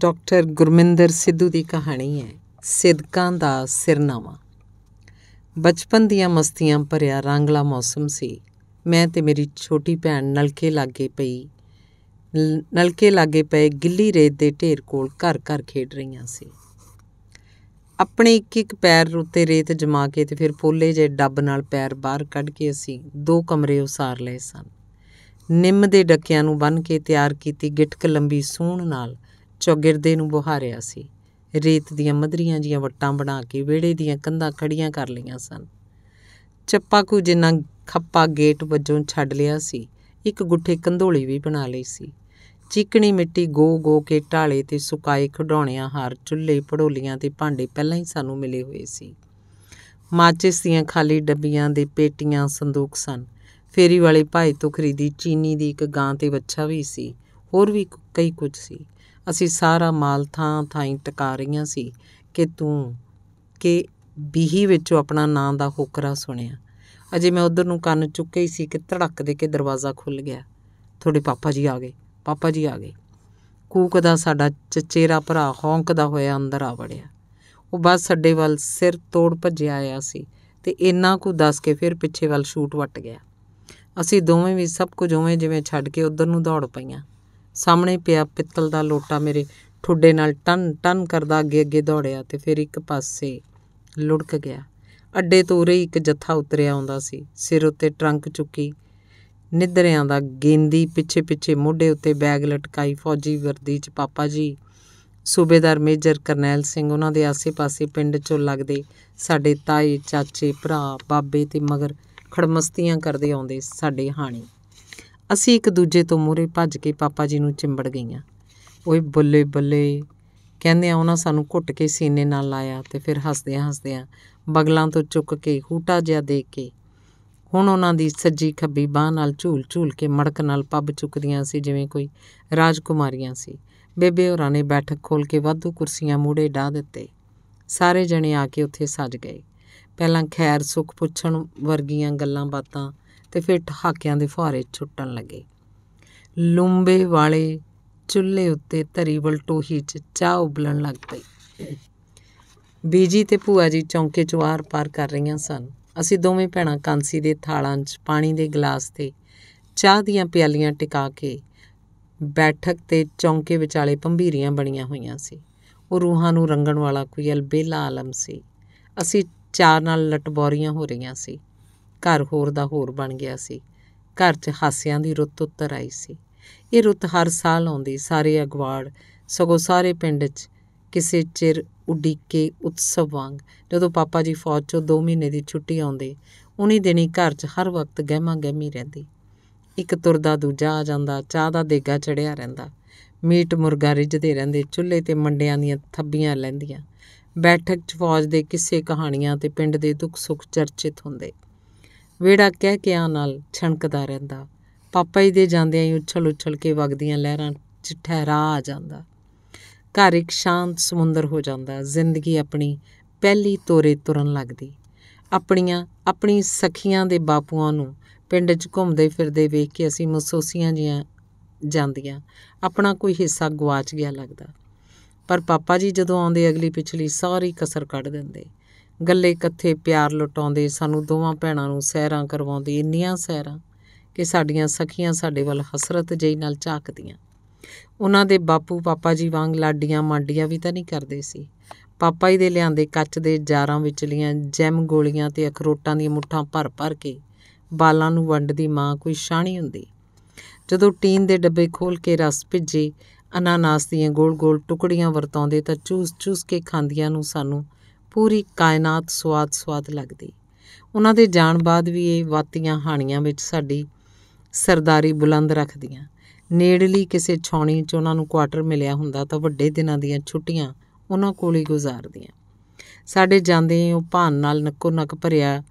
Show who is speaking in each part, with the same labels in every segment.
Speaker 1: doctor Gurminder Sidhu ਦੀ ਕਹਾਣੀ ਹੈ ਸਿਦਕਾਂ ਦਾ ਸਿਰਨਾਵਾ ਬਚਪਨ ਦੀਆਂ ਮਸਤੀਆਂ ਭਰਿਆ ਰੰਗਲਾ ਮੌਸਮ ਸੀ ਮੈਂ ਤੇ ਮੇਰੀ ਛੋਟੀ ਭੈਣ ਨਲਕੇ ਲਾਗੇ ਪਈ ਨਲਕੇ ਲਾਗੇ ਪਏ ਗਿੱਲੀ ਰੇਤ ਦੇ ਢੇਰ ਕੋਲ ਘਰ-ਘਰ ਖੇਡ ਰਹੀਆਂ ਸੀ ਆਪਣੇ ਇੱਕ-ਇੱਕ ਪੈਰ ਉੱਤੇ ਰੇਤ ਜਮਾ ਕੇ ਤੇ ਫਿਰ ਪੋਲੇ ਜੇ ਡੱਬ ਨਾਲ ਪੈਰ ਬਾਹਰ ਕੱਢ ਕੇ ਅਸੀਂ ਦੋ ਕਮਰੇ ਉਸਾਰ ਲਏ ਸਨ ਨਿੰਮ ਦੇ ਡੱਕਿਆਂ ਨੂੰ ਬੰਨ ਕੇ ਤਿਆਰ ਕੀਤੀ ਗਿੱਟਕ ਲੰਬੀ ਸੂਣ ਨਾਲ ਚੌਗਿਰਦੇ ਨੂੰ ਬੁਹਾਰਿਆ ਸੀ ਰੇਤ ਦੀਆਂ ਮਧਰੀਆਂ ਜੀਆਂ ਵੱਟਾਂ ਬਣਾ ਕੇ ਵਿਹੜੇ ਦੀਆਂ ਕੰਧਾਂ ਖੜੀਆਂ ਕਰ ਲਈਆਂ ਸਨ ਚੱਪਾ ਕੋ ਜਿੰਨਾ ਖੱਪਾ ਗੇਟ ਵੱਜੋਂ ਛੱਡ ਲਿਆ ਸੀ ਇੱਕ ਗੁੱਠੇ ਕੰਧੋਲੀ ਵੀ ਬਣਾ ਲਈ ਸੀ ਚੀਕਣੀ ਮਿੱਟੀ ਗੋ ਗੋ ਕੇ ਢਾਲੇ ਤੇ ਸੁਕਾਏ ਖਡੌਣਿਆਂ ਹਾਰ ਚੁੱਲ੍ਹੇ ਪੜੋਲੀਆਂ ਤੇ ਭਾਂਡੇ ਪਹਿਲਾਂ ਹੀ ਸਾਨੂੰ ਮਿਲੇ ਹੋਏ ਸੀ ਮਾਚਿਸ ਦੀਆਂ ਖਾਲੀ ਡੱਬੀਆਂ ਦੇ ਪੇਟੀਆਂ ਸੰਦੂਕ ਸਨ ਫੇਰੀ ਵਾਲੇ ਭਾਈ ਤੋਂ ਖਰੀਦੀ ਚੀਨੀ ਦੀ ਇੱਕ ਗਾਂ ਤੇ ਵੱਛਾ ਵੀ ਸੀ ਹੋਰ ਵੀ ਕਈ ਕੁਝ ਸੀ ਅਸੀਂ ਸਾਰਾ ਮਾਲ ਥਾਂ ਥਾਈਂ ਟਕਾ ਰਹੀਆਂ ਸੀ ਕਿ ਤੂੰ ਕਿ ਬੀਹੀ ਵਿੱਚੋਂ ਆਪਣਾ ਨਾਂ ਦਾ ਹੋਕਰਾ ਸੁਣਿਆ ਅਜੇ ਮੈਂ ਉਧਰ ਨੂੰ ਕੰਨ ਚੁੱਕੇ ਹੀ ਸੀ ਕਿ ਧੜਕ ਦੇ ਕੇ ਦਰਵਾਜ਼ਾ ਖੁੱਲ ਗਿਆ ਤੁਹਾਡੇ ਪਾਪਾ ਜੀ ਆ ਗਏ ਪਾਪਾ ਜੀ ਆ ਗਏ ਕੂਕ ਦਾ ਸਾਡਾ ਚਚੇਰਾ ਭਰਾ ਹੌਂਕਦਾ ਹੋਇਆ ਅੰਦਰ ਆ ਵੜਿਆ ਉਹ ਬਸ ਸੱਡੇ ਵੱਲ ਸਿਰ ਤੋੜ ਭੱਜਿਆ ਆਇਆ ਸੀ ਤੇ ਇੰਨਾ ਕੁ ਦੱਸ ਕੇ ਫਿਰ ਪਿੱਛੇ ਵੱਲ ਛੂਟ ਵੱਟ ਗਿਆ ਅਸੀਂ ਦੋਵੇਂ ਵੀ ਸਭ ਕੁਝ ਉਵੇਂ ਜਿਵੇਂ ਛੱਡ ਕੇ ਉਧਰ ਨੂੰ ਦੌੜ ਪਈਆਂ ਸਾਹਮਣੇ ਪਿਆ ਪਿੱਤਲ ਦਾ ਲੋਟਾ ਮੇਰੇ ਠੁੱਡੇ ਨਾਲ ਟਨ ਟਨ ਕਰਦਾ ਅੱਗੇ ਅੱਗੇ ਦੌੜਿਆ ਤੇ ਫਿਰ ਇੱਕ ਪਾਸੇ ਲੁੜਕ ਗਿਆ ਅੱਡੇ ਤੋਂ ਉਰੇ ਇੱਕ ਜੱਥਾ ਉਤਰਿਆ ਆਉਂਦਾ ਸੀ ਸਿਰ ਉੱਤੇ ਟਰੰਕ ਚੁੱਕੀ ਨਿੱਧਰਿਆਂ ਦਾ ਗੇਂਦੀ ਪਿੱਛੇ ਪਿੱਛੇ ਮੋਢੇ ਉੱਤੇ ਬੈਗ ਲਟਕਾਈ ਫੌਜੀ ਵਰਦੀ 'ਚ ਪਾਪਾ ਜੀ ਸੂਬੇਦਾਰ ਮੇਜਰ ਕਰਨੈਲ ਸਿੰਘ ਉਹਨਾਂ ਦੇ ਆਸੇ-ਪਾਸੇ ਪਿੰਡ 'ਚੋਂ ਲੱਗਦੇ ਸਾਡੇ ਤਾਏ ਚਾਚੇ ਭਰਾ ਬਾਬੇ ਤੇ ਮਗਰ ਖੜਮਸਤੀਆਂ ਕਰਦੇ ਆਉਂਦੇ ਸਾਡੇ ਹਾਣੀ ਅਸੀਂ ਇੱਕ ਦੂਜੇ ਤੋਂ ਮੂਰੇ ਭੱਜ ਕੇ ਪਾਪਾ ਜੀ ਨੂੰ ਚਿੰਬੜ ਗਈਆਂ ਓਏ ਬੱਲੇ ਬੱਲੇ ਕਹਿੰਦੇ ਆ ਉਹਨਾਂ ਸਾਨੂੰ ਘੁੱਟ ਕੇ ਸੀਨੇ ਨਾਲ ਲਾਇਆ ਤੇ ਫਿਰ ਹੱਸਦੇ ਹੱਸਦੇ ਆ ਬਗਲਾਂ ਤੋਂ ਚੁੱਕ ਕੇ ਹੂਟਾ ਜਿਹਾ ਦੇ ਕੇ ਹੁਣ ਉਹਨਾਂ ਦੀ ਸੱਜੀ ਖੱਬੀ ਬਾਹ ਨਾਲ ਝੂਲ ਝੂਲ ਕੇ ਮੜਕ ਨਾਲ ਪੱਬ ਚੁੱਕਦੀਆਂ ਸੀ ਜਿਵੇਂ ਕੋਈ ਰਾਜਕੁਮਾਰੀਆਂ ਸੀ ਬੇਬੇ ਹੋਰਾਂ ਨੇ ਬੈਠਕ ਖੋਲ ਕੇ ਵਾਧੂ ਕੁਰਸੀਆਂ ਮੂੜੇ ਢਾ ਦਿੱਤੇ ਸਾਰੇ ਜਣੇ ਆ ਕੇ ਉੱਥੇ ਸੱਜ ਗਏ ਪਹਿਲਾਂ ਖੈਰ ਸੁਖ ਪੁੱਛਣ ਵਰਗੀਆਂ ਗੱਲਾਂ ਬਾਤਾਂ ਤੇ ਫਿਰ ਠਹਾਕਿਆਂ ਦੇ ਫੁਹਾਰੇ ਛੁੱਟਣ ਲੱਗੇ ਲੁੰਬੇ ਵਾਲੇ ਚੁੱਲ੍ਹੇ ਉੱਤੇ ਧਰੀ ਬਲਟੋਹੀ 'ਚ ਚਾਹ ਉਬਲਣ ਲੱਗ ਪਈ ਬੀਜੀ ਤੇ ਭੂਆ ਜੀ ਚੌਂਕੇ 'ਚੋਂ ਪਾਰ ਕਰ ਰਹੀਆਂ ਸਨ ਅਸੀਂ ਦੋਵੇਂ ਭੈਣਾਂ ਕਾਂਸੀ ਦੇ ਥਾਲਾਂ 'ਚ ਪਾਣੀ ਦੇ ਗਲਾਸ ਤੇ ਚਾਹ ਦੀਆਂ ਪਿਆਲੀਆਂ ਟਿਕਾ ਕੇ ਬੈਠਕ ਤੇ ਚੌਂਕੇ ਵਿਚਾਲੇ ਪੰਭੀਰੀਆਂ ਬਣੀਆਂ ਹੋਈਆਂ ਸੀ ਉਹ ਰੂਹਾਂ ਨੂੰ ਰੰਗਣ ਵਾਲਾ ਕੋਈ ਅਲਬੇਲਾ ਆਲਮ ਸੀ ਅਸੀਂ ਚਾਹ ਨਾਲ ਲਟਬੋਰੀਆਂ ਹੋ ਰਹੀਆਂ ਸੀ ਘਰ ਹੋਰ ਦਾ ਹੋਰ ਬਣ ਗਿਆ ਸੀ ਘਰ 'ਚ ਹਾਸਿਆਂ ਦੀ ਰੁੱਤ ਉੱਤਰ ਆਈ ਸੀ ਇਹ ਰੁੱਤ ਹਰ ਸਾਲ ਆਉਂਦੀ ਸਾਰੇ ਅਗਵਾੜ ਸਗੋਂ ਸਾਰੇ ਪਿੰਡ 'ਚ ਕਿਸੇ ਚਿਰ ਉਡੀਕ ਕੇ ਉਤਸਵ ਵਾਂਗ ਜਦੋਂ ਪਾਪਾ ਜੀ ਫੌਜ 'ਚੋਂ 2 ਮਹੀਨੇ ਦੀ ਛੁੱਟੀ ਆਉਂਦੇ ਉਨੀ ਦਿਨੀ ਘਰ 'ਚ ਹਰ ਵਕਤ ਗਹਿਮਾ ਗਹਿਮੀ ਰਹਿੰਦੀ ਇੱਕ ਤੁਰਦਾ ਦੂਜਾ ਆ ਜਾਂਦਾ ਚਾਹ ਦਾ ਦੇਗਾ ਚੜਿਆ ਰਹਿੰਦਾ ਮੀਟ ਮੁਰਗਾ ਰਿਜਦੇ ਰਹਿੰਦੇ ਚੁੱਲ੍ਹੇ ਤੇ ਮੰਡਿਆਂ ਦੀਆਂ ਥੱਬੀਆਂ ਲੈਂਦੀਆਂ ਬੈਠਕ 'ਚ ਫੌਜ ਦੇ ਕਿਸੇ ਕਹਾਣੀਆਂ ਤੇ ਪਿੰਡ ਦੇ ਦੁੱਖ ਸੁੱਖ ਚਰਚਿਤ ਹੁੰਦੇ ਵੇੜਾ ਕਹਿ ਕਿਆਂ ਨਾਲ ਛਣਕਦਾ ਰਹਿੰਦਾ ਪਾਪਾ ਜੀ ਦੇ ਜਾਂਦਿਆਂ ਹੀ ਉਛਲ ਉਛਲ ਕੇ ਵਗਦੀਆਂ ਲਹਿਰਾਂ 'ਚ ਠਹਿਰਾ ਆ ਜਾਂਦਾ ਘਰ ਇੱਕ ਸ਼ਾਂਤ ਸਮੁੰਦਰ ਹੋ ਜਾਂਦਾ ਜ਼ਿੰਦਗੀ ਆਪਣੀ ਪਹਿਲੀ ਤੋਰੇ ਤੁਰਨ ਲੱਗਦੀ ਆਪਣੀਆਂ ਆਪਣੀ ਸਖੀਆਂ ਦੇ ਬਾਪੂਆਂ ਨੂੰ ਪਿੰਡ 'ਚ ਘੁੰਮਦੇ ਫਿਰਦੇ ਵੇਖ ਕੇ ਅਸੀਂ ਮਹਿਸੂਸੀਆਂ ਜੀਆਂ ਜਾਂਦੀਆਂ ਆਪਣਾ ਕੋਈ ਹਿੱਸਾ ਗਵਾਚ ਗਿਆ ਲੱਗਦਾ ਪਰ ਪਾਪਾ ਜੀ ਜਦੋਂ ਆਉਂਦੇ ਅਗਲੀ ਪਿਛਲੀ ਸਾਰੀ ਕਸਰ ਕੱਢ ਦਿੰਦੇ ਗੱਲੇ ਕੱਥੇ ਪਿਆਰ ਲਟਾਉਂਦੇ ਸਾਨੂੰ ਦੋਵਾਂ ਭੈਣਾਂ ਨੂੰ ਸਹਿਰਾਂ ਕਰਵਾਉਂਦੇ ਇੰਨੀਆਂ ਸਹਿਰਾਂ ਕਿ ਸਾਡੀਆਂ ਸਖੀਆਂ ਸਾਡੇ ਵੱਲ ਹਸਰਤ ਜਈ ਨਾਲ ਝਾਕਦੀਆਂ ਉਹਨਾਂ ਦੇ ਬਾਪੂ ਪਾਪਾ ਜੀ ਵਾਂਗ ਲਾਡੀਆਂ ਮਾਂਡੀਆਂ ਵੀ ਤਾਂ ਨਹੀਂ ਕਰਦੇ ਸੀ ਪਾਪਾ ਜੀ ਦੇ ਲਿਆਂਦੇ ਕੱਚ ਦੇ ਜਾਰਾਂ ਵਿੱਚ ਲੀਆਂ ਜੈਮ ਗੋਲੀਆਂ ਤੇ ਅਖਰੋਟਾਂ ਦੀਆਂ ਮੁੱਠਾਂ ਭਰ-ਭਰ ਕੇ ਬਾਲਾਂ ਨੂੰ ਵੰਡਦੀ ਮਾਂ ਕੋਈ ਸ਼ਾਣੀ ਹੁੰਦੀ ਜਦੋਂ ਟੀਨ ਦੇ ਡੱਬੇ ਖੋਲ ਕੇ ਰਸ ਭਿੱਜੇ ਅਨਾਨਾਸ ਦੀਆਂ ਗੋਲ-ਗੋਲ ਟੁਕੜੀਆਂ ਵਰਤਾਉਂਦੇ ਤਾਂ ਚੂਸ-ਚੂਸ ਕੇ ਖਾਂਦੀਆਂ ਨੂੰ ਸਾਨੂੰ ਪੂਰੀ ਕਾਇਨਾਤ ਸਵਾਦ-ਸਵਾਦ ਲੱਗਦੀ ਉਹਨਾਂ ਦੇ ਜਾਣ ਬਾਅਦ ਵੀ ਇਹ ਵਾਤੀਆਂ ਹਾਣੀਆਂ ਵਿੱਚ ਸਾਡੀ ਸਰਦਾਰੀ ਬੁਲੰਦ ਰੱਖਦੀਆਂ ਨੇੜਲੀ ਕਿਸੇ ਛੌਣੀ 'ਚ ਉਹਨਾਂ ਨੂੰ ਕੁਆਟਰ ਮਿਲਿਆ ਹੁੰਦਾ ਤਾਂ ਵੱਡੇ ਦਿਨਾਂ ਦੀਆਂ ਛੁੱਟੀਆਂ ਉਹਨਾਂ ਕੋਲ ਹੀ ਗੁਜ਼ਾਰਦੀਆਂ ਸਾਡੇ ਜਾਂਦੇ ਉਹ ਭਾਨ ਨਾਲ ਨੱਕੋ ਨੱਕ ਭਰਿਆ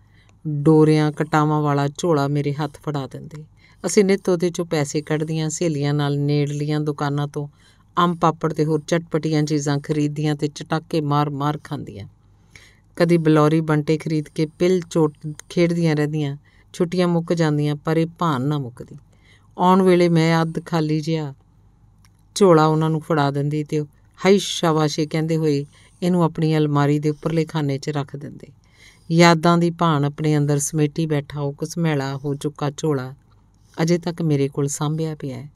Speaker 1: ਡੋਰਿਆਂ ਕਟਾਵਾਂ ਵਾਲਾ ਝੋਲਾ ਮੇਰੇ ਹੱਥ ਫੜਾ ਦਿੰਦੇ ਅਸੀਂ ਨਿੱਤ ਉਹਦੇ 'ਚੋਂ ਪੈਸੇ ਕੱਢਦੀਆਂ ਸਹੇਲੀਆਂ ਨਾਲ ਨੇੜਲੀਆਂ ਦੁਕਾਨਾਂ ਤੋਂ ਅੰਮ ਪਾਪੜ ਤੇ ਹੋਰ ਚਟਪਟੀਆਂ ਚੀਜ਼ਾਂ ਖਰੀਦੀਆਂ ਤੇ ਚਟਾਕੇ ਮਾਰ-ਮਾਰ ਖਾਂਦੀਆਂ ਕਦੀ ਬਲੌਰੀ ਬੰਟੇ ਖਰੀਦ ਕੇ ਪਿਲ ਚੋਟ ਖੇਡਦੀਆਂ ਰਹਿੰਦੀਆਂ ਛੁੱਟੀਆਂ ਮੁੱਕ ਜਾਂਦੀਆਂ ਪਰ ਇਹ ਭਾਨ ਨਾ ਮੁੱਕਦੀ ਆਉਣ ਵੇਲੇ ਮੈਂ ਅੱਧ ਖਾਲੀ ਜਿਆ ਝੋਲਾ ਉਹਨਾਂ ਨੂੰ ਫੜਾ ਦਿੰਦੀ ਤੇ ਹਾਈ ਸ਼ਾਬਾਸ਼ੇ ਕਹਿੰਦੇ ਹੋਏ ਇਹਨੂੰ ਆਪਣੀ ਅਲਮਾਰੀ ਦੇ ਉੱਪਰਲੇ ਖਾਨੇ 'ਚ ਰੱਖ ਦਿੰਦੇ ਯਾਦਾਂ ਦੀ ਭਾਨ ਆਪਣੇ ਅੰਦਰ ਸਮੇਟੀ ਬੈਠਾ ਉਹ ਕੁਸਮੈਲਾ ਹੋ ਚੁੱਕਾ ਝੋਲਾ ਅਜੇ ਤੱਕ ਮੇਰੇ ਕੋਲ ਸਾਂਭਿਆ ਪਿਆ ਹੈ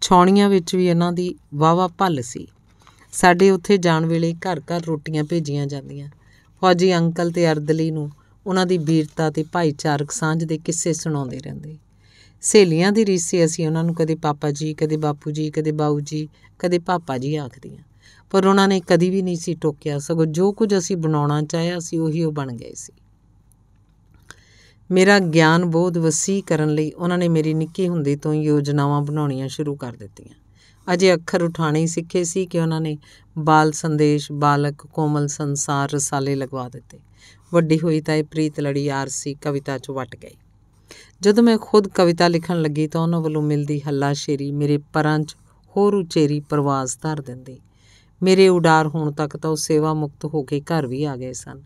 Speaker 1: ਛੌਣੀਆਂ ਵਿੱਚ ਵੀ ਇਹਨਾਂ ਦੀ ਵਾਵਾ ਭੱਲ ਸੀ ਸਾਡੇ ਉੱਥੇ ਜਾਣ ਵੇਲੇ ਘਰ ਘਰ ਰੋਟੀਆਂ ਭੇਜੀਆਂ ਜਾਂਦੀਆਂ ਫੌਜੀ ਅੰਕਲ ਤੇ ਅਰਦਲੀ ਨੂੰ ਉਹਨਾਂ ਦੀ ਵੀਰਤਾ ਤੇ ਭਾਈਚਾਰਕ ਸਾਂਝ ਦੇ ਕਿੱਸੇ ਸੁਣਾਉਂਦੇ ਰਹਿੰਦੇ ਸਹੇਲੀਆਂ ਦੀ ਰੀਸੀ ਅਸੀਂ ਉਹਨਾਂ ਨੂੰ ਕਦੇ ਪਾਪਾ ਜੀ ਕਦੇ ਬਾਪੂ ਜੀ ਕਦੇ ਬਾਊ ਜੀ ਕਦੇ ਪਾਪਾ ਜੀ ਆਖਦੀਆਂ ਪਰ ਉਹਨਾਂ ਨੇ ਕਦੀ ਵੀ ਨਹੀਂ ਸੀ ਟੋਕਿਆ ਸਗੋਂ ਜੋ ਕੁਝ ਅਸੀਂ ਬਣਾਉਣਾ ਚਾਹਿਆ ਸੀ ਉਹੀ ਉਹ ਬਣ ਗਏ ਸੀ ਮੇਰਾ ਗਿਆਨ ਬੋਧ ਵਸੀ ਕਰਨ ਲਈ ਉਹਨਾਂ ਨੇ ਮੇਰੀ ਨਿੱਕੀ ਹੁੰਦੀ ਤੋਂ ਯੋਜਨਾਵਾਂ ਬਣਾਉਣੀਆਂ ਸ਼ੁਰੂ ਕਰ ਦਿੱਤੀਆਂ ਅਜੇ ਅੱਖਰ ਉਠਾਣੇ ਸਿੱਖੇ ਸੀ ਕਿ ਉਹਨਾਂ ਨੇ ਬਾਲ ਸੰਦੇਸ਼ ਬਾਲਕ ਕੋਮਲ ਸੰਸਾਰ ਰਸਾਲੇ ਲਗਵਾ ਦਿੱਤੇ ਵੱਡੀ ਹੋਈ ਤਾਂ ਇਹ ਪ੍ਰੀਤ ਲੜੀ ਆਰਸੀ ਕਵਿਤਾ 'ਚ ਵਟ ਗਈ ਜਦੋਂ ਮੈਂ ਖੁਦ ਕਵਿਤਾ ਲਿਖਣ ਲੱਗੀ ਤਾਂ ਉਹਨਾਂ ਵੱਲੋਂ ਮਿਲਦੀ ਹੱਲਾਸ਼ੇਰੀ ਮੇਰੇ ਪਰਾਂ 'ਚ ਹੋਰ ਉਚੇਰੀ ਪ੍ਰਵਾਸ ਧਰ ਦਿੰਦੀ ਮੇਰੇ ਉਡਾਰ ਹੋਣ ਤੱਕ ਤਾਂ ਉਹ ਸੇਵਾ ਮੁਕਤ ਹੋ ਕੇ ਘਰ ਵੀ ਆ ਗਏ ਸਨ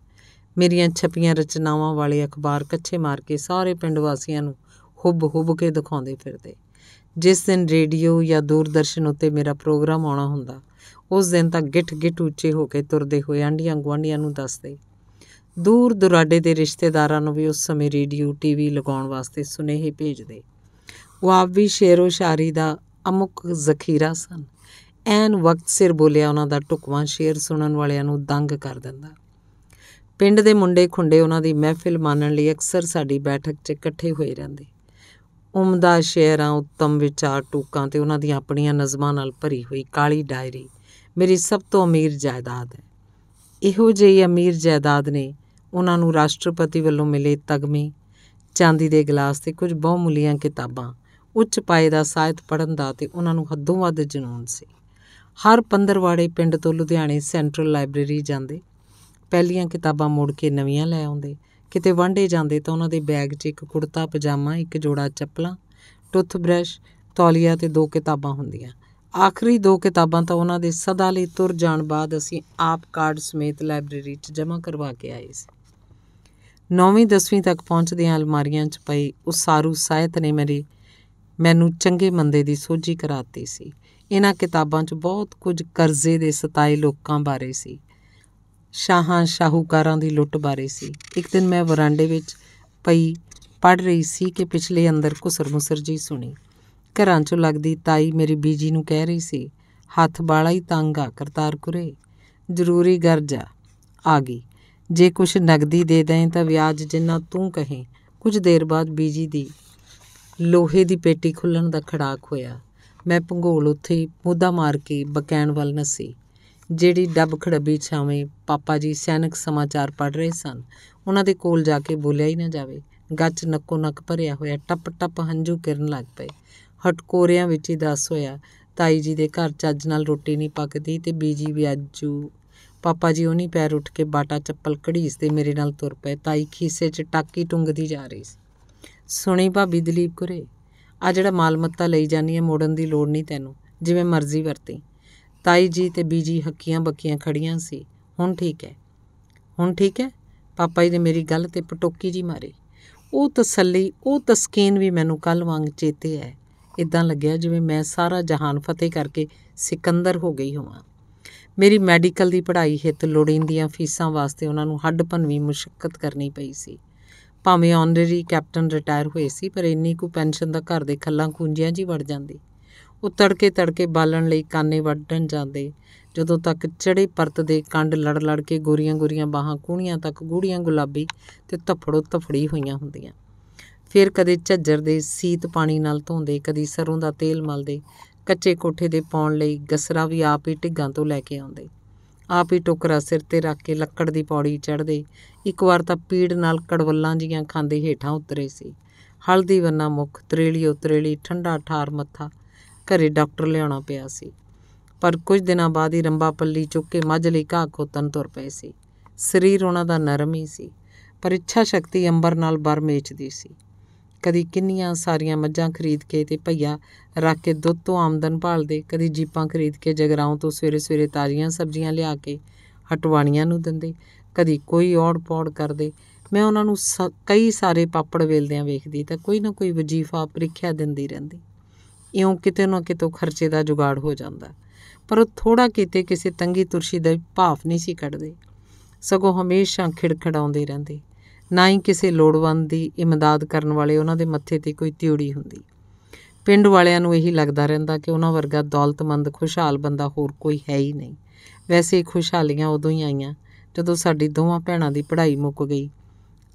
Speaker 1: ਮੇਰੀਆਂ ਛਪੀਆਂ ਰਚਨਾਵਾਂ ਵਾਲੇ ਅਖਬਾਰ ਕੱਛੇ ਮਾਰ ਕੇ ਸਾਰੇ ਪਿੰਡ ਵਾਸੀਆਂ ਨੂੰ ਹੁਬ ਹੁਬ ਕੇ ਦਿਖਾਉਂਦੇ ਫਿਰਦੇ ਜਿਸ ਦਿਨ ਰੇਡੀਓ ਜਾਂ ਦੂਰਦਰਸ਼ਨ ਉੱਤੇ ਮੇਰਾ ਪ੍ਰੋਗਰਾਮ ਆਉਣਾ ਹੁੰਦਾ ਉਸ ਦਿਨ ਤਾਂ ਗਿੱਠ-ਗਿੱਠ ਉੱਚੇ ਹੋ ਕੇ ਤੁਰਦੇ ਹੋਏ ਆਂਡੀਆਂ ਗਵਾਂਡੀਆਂ ਨੂੰ ਦੱਸਦੇ ਦੂਰ ਦੁਰਾਡੇ ਦੇ ਰਿਸ਼ਤੇਦਾਰਾਂ ਨੂੰ ਵੀ ਉਸ ਸਮੇਂ ਰੇਡੀਓ ਟੀਵੀ ਲਗਾਉਣ ਵਾਸਤੇ ਸੁਨੇਹੇ ਭੇਜਦੇ ਉਹ ਆਪ ਵੀ ਸ਼ੇਰੋ ਸ਼ਾਇਰੀ ਦਾ ਅਮੁਕ ਜ਼ਖੀਰਾ ਸਨ ਐਨ ਵਕਤ ਸਿਰ ਬੋਲਿਆ ਉਹਨਾਂ ਦਾ ਟੁਕਵਾ ਸ਼ੇਰ ਸੁਣਨ ਵਾਲਿਆਂ ਨੂੰ ਦੰਗ ਕਰ ਦਿੰਦਾ ਪਿੰਡ ਦੇ ਮੁੰਡੇ ਖੁੰਡੇ ਉਹਨਾਂ ਦੀ ਮਹਿਫਿਲ ਮਾਨਣ ਲਈ ਅਕਸਰ ਸਾਡੀ ਬੈਠਕ 'ਚ ਇਕੱਠੇ ਹੋਏ ਰਹਿੰਦੇ ਉਮਦਾ ਸ਼ੇਰਾਂ ਉੱਤਮ ਵਿਚਾਰ ਟੂਕਾਂ ਤੇ ਉਹਨਾਂ ਦੀਆਂ ਆਪਣੀਆਂ ਨਜ਼ਮਾਂ ਨਾਲ ਭਰੀ ਹੋਈ ਕਾਲੀ ਡਾਇਰੀ ਮੇਰੀ ਸਭ ਤੋਂ ਅਮੀਰ ਜਾਇਦਾਦ ਹੈ ਇਹੋ ਜਿਹੀ ਅਮੀਰ ਜਾਇਦਾਦ ਨੇ ਉਹਨਾਂ ਨੂੰ ਰਾਸ਼ਟਰਪਤੀ ਵੱਲੋਂ ਮਿਲੇ ਤਗਮੇ ਚਾਂਦੀ ਦੇ ਗਲਾਸ ਤੇ ਕੁਝ ਬਹੁਮੁੱਲੀਆਂ ਕਿਤਾਬਾਂ ਉੱਚ ਪਾਏ ਦਾ ਸਾਹਿਤ ਪੜਨ ਦਾ ਤੇ ਉਹਨਾਂ ਨੂੰ ਹੱਦੋਂ ਵੱਧ ਜਨੂਨ ਸੀ ਹਰ ਪੰਦਰਵਾੜੇ ਪਿੰਡ ਤੋਂ ਲੁਧਿਆਣੇ ਸੈਂਟਰਲ ਲਾਇਬ੍ਰੇਰੀ ਜਾਂਦੇ ਪਹਿਲੀਆਂ ਕਿਤਾਬਾਂ ਮੋੜ ਕੇ ਨਵੀਆਂ ਲੈ ਆਉਂਦੇ ਕਿਤੇ ਵਾਂਡੇ ਜਾਂਦੇ ਤਾਂ ਉਹਨਾਂ ਦੇ ਬੈਗ 'ਚ ਇੱਕ ਕੁੜਤਾ ਪਜਾਮਾ ਇੱਕ ਜੋੜਾ ਚੱਪਲਾਂ ਟੁੱਥ ਬ੍ਰਸ਼ ਤੌਲੀਆ ਤੇ ਦੋ ਕਿਤਾਬਾਂ ਹੁੰਦੀਆਂ ਆਖਰੀ ਦੋ ਕਿਤਾਬਾਂ ਤਾਂ ਉਹਨਾਂ ਦੇ ਸਦਾ ਲਈ ਤੁਰ ਜਾਣ ਬਾਅਦ ਅਸੀਂ ਆਪ ਕਾਰਡ ਸਮੇਤ ਲਾਇਬ੍ਰੇਰੀ 'ਚ ਜਮ੍ਹਾਂ ਕਰਵਾ ਕੇ ਆਏ ਸੀ 9ਵੀਂ 10ਵੀਂ ਤੱਕ ਪਹੁੰਚਦਿਆਂ ਅਲਮਾਰੀਆਂ 'ਚ ਪਈ ਉਸਾਰੂ ਸਾਹਿਤ ਨੇ ਮੇਰੀ ਮੈਨੂੰ ਚੰਗੇ ਮੰਦੇ ਦੀ ਸੋਝੀ ਕਰਾਤੀ ਸੀ ਇਹਨਾਂ ਕਿਤਾਬਾਂ 'ਚ ਬਹੁਤ ਕੁਝ ਕਰਜ਼ੇ ਦੇ ਸਤਾਏ ਲੋਕਾਂ ਬਾਰੇ ਸੀ ਸ਼ਾਹਾਂ ਸ਼ਾਹੂਕਾਰਾਂ ਦੀ ਲੁੱਟ ਬਾਰੇ ਸੀ ਇੱਕ ਦਿਨ ਮੈਂ ਵਰਾਂਡੇ ਵਿੱਚ ਪਈ ਪੜ ਰਹੀ ਸੀ ਕਿ ਪਿਛਲੇ ਅੰਦਰ ਘੁਸਰ-ਮੁਸਰ ਜੀ ਸੁਣੀ ਘਰਾਂ 'ਚੋਂ ਲੱਗਦੀ ਤਾਈ ਮੇਰੀ ਬੀਜੀ ਨੂੰ ਕਹਿ ਰਹੀ ਸੀ ਹੱਥ ਬਾਲਾ ਹੀ ਤੰਗ ਆ ਕਰਤਾਰ ਕੁਰੇ ਜ਼ਰੂਰੀ ਗਰਜਾ ਆ ਗਈ ਜੇ ਕੁਛ ਨਗਦੀ ਦੇ ਦੇਂ ਤਾਂ ਵਿਆਜ ਜਿੰਨਾ ਤੂੰ ਕਹੇ ਕੁਝ ਦੇਰ ਬਾਅਦ ਬੀਜੀ ਦੀ ਲੋਹੇ ਦੀ ਪੇਟੀ ਖੁੱਲਣ ਦਾ ਖੜਾਕ ਹੋਇਆ ਮੈਂ ਪੰਘੋਲ ਉੱਥੇ ਮੋਦਾ ਮਾਰ ਕੇ ਬਕੈਣ ਵੱਲ ਨਸੀ ਜਿਹੜੀ ਡੱਬ ਖੜੱਬੀ ਛਾਵੇਂ ਪਾਪਾ ਜੀ ਸੈਨਿਕ ਸਮਾਚਾਰ ਪੜ੍ਹ ਰਹੇ ਸਨ ਉਹਨਾਂ ਦੇ ਕੋਲ ਜਾ ਕੇ ਬੋਲਿਆ ਹੀ ਨਾ ਜਾਵੇ ਗੱਚ ਨੱਕੋ ਨੱਕ ਭਰਿਆ ਹੋਇਆ ਟੱਪ ਟੱਪ ਹੰਝੂ ਕਿਰਨ ਲੱਗ ਪਏ ਹਟਕੋਰਿਆਂ ਵਿੱਚ ਹੀ ਦੱਸ ਹੋਇਆ ਤਾਈ ਜੀ ਦੇ ਘਰ ਚੱਜ ਨਾਲ ਰੋਟੀ ਨਹੀਂ ਪੱਕਦੀ ਤੇ ਬੀਜੀ ਵਿਆਜੂ ਪਾਪਾ ਜੀ ਉਹਨੀ ਪੈਰ ਉੱਠ ਕੇ ਬਾਟਾ ਚੱਪਲ ਕਢੀਸ ਤੇ ਮੇਰੇ ਨਾਲ ਤੁਰ ਪਏ ਤਾਈ ਖੀਸੇ 'ਚ ਟਾਕੀ ਟੁੰਗਦੀ ਜਾ ਰਹੀ ਸੀ ਸੁਣੀ ਭਾਬੀ ਦਲੀਪ ਕੁਰੇ ਆ ਜਿਹੜਾ ਮਾਲ ਮੱਤਾ ਲਈ ਜਾਨੀ ਹੈ ਮੋੜਨ ਦੀ ਲੋੜ ਨਹੀਂ ਤੈਨੂੰ ਜਿਵੇਂ ਮਰਜ਼ੀ ਵਰਤੀ ਤਾਈ ਜੀ ਤੇ ਬੀਜੀ ਹੱਕੀਆਂ ਬੱਕੀਆਂ ਖੜੀਆਂ ਸੀ ਹੁਣ ਠੀਕ ਹੈ ਹੁਣ ਠੀਕ ਹੈ ਪਾਪਾ ਜੀ ਨੇ ਮੇਰੀ ਗੱਲ ਤੇ ਪਟੋਕੀ ਜੀ ਮਾਰੀ ਉਹ ਤਸੱਲੀ ਉਹ ਤਸਕੀਨ ਵੀ ਮੈਨੂੰ ਕੱਲ ਵਾਂਗ ਚੇਤੇ ਹੈ ਇਦਾਂ ਲੱਗਿਆ ਜਿਵੇਂ ਮੈਂ ਸਾਰਾ ਜਹਾਨ ਫਤਿਹ ਕਰਕੇ ਸਿਕੰਦਰ ਹੋ ਗਈ ਹੋਵਾਂ ਮੇਰੀ ਮੈਡੀਕਲ ਦੀ ਪੜ੍ਹਾਈ ਹਿੱਤ ਲੋੜੀਂਦੀਆਂ ਫੀਸਾਂ ਵਾਸਤੇ ਉਹਨਾਂ ਨੂੰ ਹੱਡ ਪਨਵੀ ਮੁਸ਼ਕਲ ਕਰਨੀ ਪਈ ਸੀ ਭਾਵੇਂ ਆਨਰੇਰੀ ਕੈਪਟਨ ਰਿਟਾਇਰ ਹੋਏ ਸੀ ਪਰ ਇੰਨੀ ਕੁ ਪੈਨਸ਼ਨ ਦਾ ਘਰ ਦੇ ਖੱਲਾਂ ਖੂੰਜਿਆਂ ਜੀ ਵੜ ਜਾਂਦੀ ਉਹ ਤੜਕੇ ਤੜਕੇ ਬਾਲਣ ਲਈ ਕਾਨੇ ਵੱਢਣ ਜਾਂਦੇ ਜਦੋਂ ਤੱਕ ਚੜੇ ਪਰਤ ਦੇ ਕੰਡ ਲੜ ਲੜ ਕੇ ਗੋਰੀਆਂ-ਗੋਰੀਆਂ ਬਾਹਾਂ ਕੂਣੀਆਂ ਤੱਕ ਗੂੜੀਆਂ ਗੁਲਾਬੀ ਤੇ ਧੱਫੜੋ ਧਫੜੀ ਹੋਈਆਂ ਹੁੰਦੀਆਂ ਫਿਰ ਕਦੇ ਝੱਜਰ ਦੇ ਸੀਤ ਪਾਣੀ ਨਾਲ ਧੋਂਦੇ ਕਦੀ ਸਰੋਂ ਦਾ ਤੇਲ ਮਲਦੇ ਕੱਚੇ ਕੋਠੇ ਦੇ ਪਾਉਣ ਲਈ ਗਸਰਾ ਵੀ ਆਪ ਹੀ ਢਿੱਗਾਂ ਤੋਂ ਲੈ ਕੇ ਆਉਂਦੇ ਆਪ ਹੀ ਟੋਕਰਾ ਸਿਰ ਤੇ ਰੱਖ ਕੇ ਲੱਕੜ ਦੀ ਪੌੜੀ ਚੜ੍ਹਦੇ ਇੱਕ ਵਾਰ ਤਾਂ ਪੀੜ ਨਾਲ ਕੜਵੱਲਾਂ ਜੀਆਂ ਖਾਂਦੇ ਹੀਠਾਂ ਉਤਰੇ ਸੀ ਹਲਦੀ ਵੰਨਾ ਮੁਖ ਤਰੇਲੀ ਉਤਰੇਲੀ ਠੰਡਾ ਠਾਰ ਮੱਥਾ ਘਰੇ ਡਾਕਟਰ ਲਿਆਉਣਾ ਪਿਆ ਸੀ ਪਰ ਕੁਝ ਦਿਨਾਂ ਬਾਅਦ ਹੀ ਰੰਬਾ ਪੱਲੀ ਚੁੱਕ ਕੇ ਮੱਝ ਲਈ ਘਾਹ ਖੋਤਨ ਤੁਰ ਪਏ ਸੀ ਸਰੀਰ ਉਹਨਾਂ ਦਾ ਨਰਮ ਹੀ ਸੀ ਪਰ ਇੱਛਾ ਸ਼ਕਤੀ ਅੰਬਰ ਨਾਲ ਬਰ ਮੇਚਦੀ ਸੀ ਕਦੀ ਕਿੰਨੀਆਂ ਸਾਰੀਆਂ ਮੱਝਾਂ ਖਰੀਦ ਕੇ ਤੇ ਭਈਆ ਰੱਖ ਕੇ ਦੁੱਧ ਤੋਂ ਆਮਦਨ ਭਾਲਦੇ ਕਦੀ ਜੀਪਾਂ ਖਰੀਦ ਕੇ ਜਗਰਾਉਂ ਤੋਂ ਸਵੇਰੇ ਸਵੇਰੇ ਤਾਜ਼ੀਆਂ ਸਬਜ਼ੀਆਂ ਲਿਆ ਕੇ ਹਟਵਾਣੀਆਂ ਨੂੰ ਦਿੰਦੇ ਕਦੀ ਕੋਈ ਔੜ-ਪੌੜ ਕਰਦੇ ਮੈਂ ਉਹਨਾਂ ਨੂੰ ਕਈ ਸਾਰੇ ਪਾਪੜ ਵੇਲਦਿਆਂ ਵੇਖਦੀ ਤਾਂ ਕੋਈ ਨਾ ਕੋਈ ਵਜੀਫਾ ਪ੍ਰੀਖਿਆ ਦਿੰਦੀ ਰਹਿੰਦੀ ਇਉਂ ਕਿਤੇ ਨਾ ਕਿਤੇ ਖਰਚੇ ਦਾ ਜੁਗਾੜ ਹੋ ਜਾਂਦਾ ਪਰ ਉਹ ਥੋੜਾ ਕੀਤੇ ਕਿਸੇ ਤੰਗੀ ਤੁਰਸ਼ੀ ਦਾ ਭਾਫ ਨਹੀਂ ਸੀ ਕੱਢਦੇ ਸਗੋਂ ਹਮੇਸ਼ਾ ਖਿੜਖੜਾਉਂਦੇ ਰਹਿੰਦੇ ਨਾ ਹੀ ਕਿਸੇ ਲੋੜਵੰਦ ਦੀ ਇਮਦਾਦ ਕਰਨ ਵਾਲੇ ਉਹਨਾਂ ਦੇ ਮੱਥੇ ਤੇ ਕੋਈ ਤਿਉੜੀ ਹੁੰਦੀ ਪਿੰਡ ਵਾਲਿਆਂ ਨੂੰ ਇਹੀ ਲੱਗਦਾ ਰਹਿੰਦਾ ਕਿ ਉਹਨਾਂ ਵਰਗਾ ਦੌਲਤਮੰਦ ਖੁਸ਼ਹਾਲ ਬੰਦਾ ਹੋਰ ਕੋਈ ਹੈ ਹੀ ਨਹੀਂ ਵੈਸੇ ਖੁਸ਼ਹਾਲੀਆਂ ਉਦੋਂ ਹੀ ਆਈਆਂ ਜਦੋਂ ਸਾਡੀ ਦੋਵਾਂ ਭੈਣਾਂ ਦੀ ਪੜ੍ਹਾਈ ਮੁੱਕ ਗਈ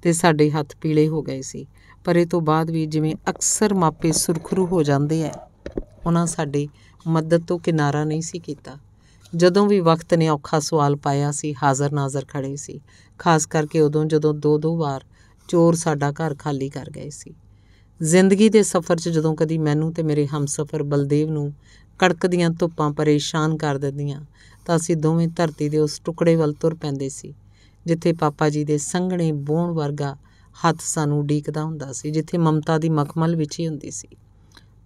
Speaker 1: ਤੇ ਸਾਡੇ ਹੱਥ ਪੀਲੇ ਹੋ ਗਏ ਸੀ ਪਰ ਇਹ ਤੋਂ ਬਾਅਦ ਵੀ ਜਿਵੇਂ ਅਕਸਰ ਮਾਪੇ ਸੁਰਖਰੂ ਹੋ ਜਾਂਦੇ ਐ ਉਹਨਾਂ ਸਾਡੀ ਮਦਦ ਤੋਂ ਕਿਨਾਰਾ ਨਹੀਂ ਸੀ ਕੀਤਾ ਜਦੋਂ ਵੀ ਵਕਤ ਨੇ ਔਖਾ ਸਵਾਲ ਪਾਇਆ ਸੀ ਹਾਜ਼ਰ ਨਾਜ਼ਰ ਖੜੇ ਸੀ ਖਾਸ ਕਰਕੇ ਉਦੋਂ ਜਦੋਂ ਦੋ ਦੋ ਵਾਰ ਚੋਰ ਸਾਡਾ ਘਰ ਖਾਲੀ ਕਰ ਗਏ ਸੀ ਜ਼ਿੰਦਗੀ ਦੇ ਸਫ਼ਰ 'ਚ ਜਦੋਂ ਕਦੀ ਮੈਨੂੰ ਤੇ ਮੇਰੇ ਹਮਸਫ਼ਰ ਬਲਦੇਵ ਨੂੰ ਕੜਕਦੀਆਂ ਧੁੱਪਾਂ ਪਰੇਸ਼ਾਨ ਕਰ ਦਿੰਦੀਆਂ ਤਾਂ ਅਸੀਂ ਦੋਵੇਂ ਧਰਤੀ ਦੇ ਉਸ ਟੁਕੜੇ ਵੱਲ ਤੁਰ ਪੈਂਦੇ ਸੀ ਜਿੱਥੇ ਪਾਪਾ ਜੀ ਦੇ ਸੰਘਣੇ ਬੋਣ ਵਰਗਾ ਹੱਥ ਸਾਨੂੰ ਡੀਕਦਾ ਹੁੰਦਾ ਸੀ ਜਿੱਥੇ ਮਮਤਾ ਦੀ ਮਖਮਲ ਵਿੱਚ ਹੀ ਹੁੰਦੀ ਸੀ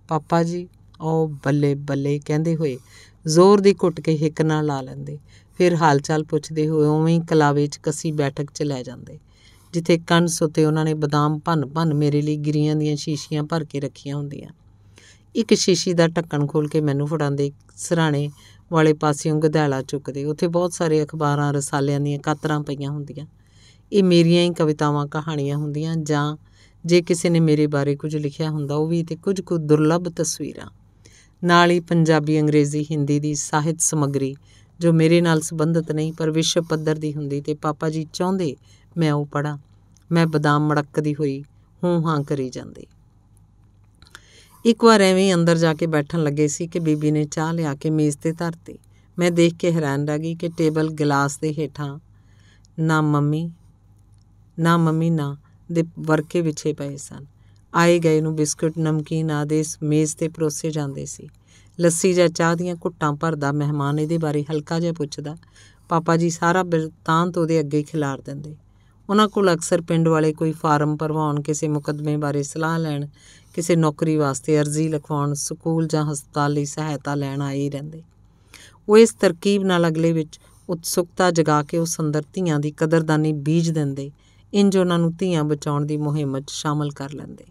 Speaker 1: ਪਾਪਾ ਜੀ ਉਹ ਬੱਲੇ ਬੱਲੇ ਕਹਿੰਦੇ ਹੋਏ ਜ਼ੋਰ ਦੀ ਘੁੱਟ ਕੇ ਹਿੱਕ ਨਾਲ ਲਾ ਲੈਂਦੇ ਫਿਰ ਹਾਲਚਾਲ ਪੁੱਛਦੇ ਹੋਏ ਉਵੇਂ ਹੀ ਕਲਾਵੇ 'ਚ ਕਸੀ ਬੈਠਕ 'ਚ ਲੈ ਜਾਂਦੇ ਜਿੱਥੇ ਕੰਨ ਸੁੱਤੇ ਉਹਨਾਂ ਨੇ ਬਦਾਮ ਭੰਨ ਭੰਨ ਮੇਰੇ ਲਈ ਗਿਰੀਆਂ ਦੀਆਂ ਸ਼ੀਸ਼ੀਆਂ ਭਰ ਕੇ ਰੱਖੀਆਂ ਹੁੰਦੀਆਂ ਇੱਕ ਸ਼ੀਸ਼ੀ ਦਾ ਢੱਕਣ ਖੋਲ ਕੇ ਮੈਨੂੰ ਫੜਾਉਂਦੇ ਸਰਾਣੇ ਵਾਲੇ ਪਾਸਿਓਂ ਗਧੈਲਾ ਚੁੱਕਦੇ ਉੱਥੇ ਬਹੁਤ ਸਾਰੇ ਅਖਬਾਰਾਂ ਰਸਾਲਿਆਂ ਦੀਆਂ ਕਾਤਰਾਂ ਪਈਆਂ ਹੁੰਦੀਆਂ ਇਹ ਮੇਰੀਆਂ ਹੀ ਕਵਿਤਾਵਾਂ ਕਹਾਣੀਆਂ ਹੁੰਦੀਆਂ ਜਾਂ ਜੇ ਕਿਸੇ ਨੇ ਮੇਰੇ ਬਾਰੇ ਕੁਝ ਲਿਖਿਆ ਹੁੰਦਾ ਉਹ ਵੀ ਤੇ ਕੁਝ ਕੁ ਦੁਰਲੱਭ ਤਸਵੀਰਾਂ ਨਾਲ ਹੀ ਪੰਜਾਬੀ ਅੰਗਰੇਜ਼ੀ ਹਿੰਦੀ ਦੀ ਸਾਹਿਤ ਸਮਗਰੀ ਜੋ ਮੇਰੇ ਨਾਲ ਸੰਬੰਧਿਤ ਨਹੀਂ ਪਰ ਵਿਸ਼ਵ ਪੱਧਰ ਦੀ ਹੁੰਦੀ ਤੇ ਪਾਪਾ ਜੀ ਚਾਹੁੰਦੇ ਮੈਂ ਉਹ ਪੜਾਂ ਮੈਂ ਬਦਾਮ ਮੜਕਦੀ ਹੋਈ ਹੂੰ ਹਾਂ ਕਰੀ ਜਾਂਦੀ ਇੱਕ ਵਾਰ ਐਵੇਂ ਅੰਦਰ ਜਾ ਕੇ ਬੈਠਣ ਲੱਗੇ ਸੀ ਕਿ ਬੀਬੀ ਨੇ ਚਾਹ ਲਿਆ ਕੇ ਮੇਜ਼ ਤੇ ਧਰਤੀ ਮੈਂ ਦੇਖ ਕੇ ਹੈਰਾਨ ਰਹਿ ਗਈ ਕਿ ਟੇਬਲ ਗਲਾਸ ਦੇ ਹੇਠਾਂ ਨਾ ਮੰਮੀ ਨਾ ਮੰਮੀ ਨਾ ਦੇ ਵਰਕੇ ਵਿਛੇ ਪਏ ਸਨ ਆਏ ਗਏ ਨੂੰ ਬਿਸਕਟ ਨਮਕੀਨ ਆਦੇਸ਼ ਮੇਜ਼ ਤੇ ਪਰੋਸੇ ਜਾਂਦੇ ਸੀ ਲੱਸੀ ਜਾਂ ਚਾਹ ਦੀਆਂ ਘੁੱਟਾਂ ਭਰਦਾ ਮਹਿਮਾਨ ਇਹਦੇ ਬਾਰੇ ਹਲਕਾ ਜਿਹਾ ਪੁੱਛਦਾ ਪਾਪਾ ਜੀ ਸਾਰਾ ਬਿਰਤਾਂਤ ਉਹਦੇ ਅੱਗੇ ਖਿਲਾਰ ਦਿੰਦੇ ਉਹਨਾਂ ਕੋਲ ਅਕਸਰ ਪਿੰਡ ਵਾਲੇ ਕੋਈ ਫਾਰਮ ਭਰਵਾਉਣ ਕਿਸੇ ਮੁਕਦਮੇ ਬਾਰੇ ਸਲਾਹ ਲੈਣ ਕਿਸੇ ਨੌਕਰੀ ਵਾਸਤੇ ਅਰਜ਼ੀ ਲਿਖਵਾਉਣ ਸਕੂਲ ਜਾਂ ਹਸਪਤਾਲ ਲਈ ਸਹਾਇਤਾ ਲੈਣ ਆਏ ਹੀ ਰਹਿੰਦੇ ਉਹ ਇਸ ਤਰਕੀਬ ਨਾਲ ਅਗਲੇ ਵਿੱਚ ਉਤਸੁਕਤਾ ਜਗਾ ਕੇ ਉਹ ਸੰਦਰਤੀਆਂ ਧੀਆਂ ਦੀ ਕਦਰਦਾਨੀ ਬੀਜ ਦਿੰਦੇ ਇੰਜ ਉਹਨਾਂ ਨੂੰ ਧੀਆਂ ਬਚਾਉਣ ਦੀ ਮੁਹਿੰਮ 'ਚ ਸ਼ਾਮਲ ਕਰ ਲੈਂਦੇ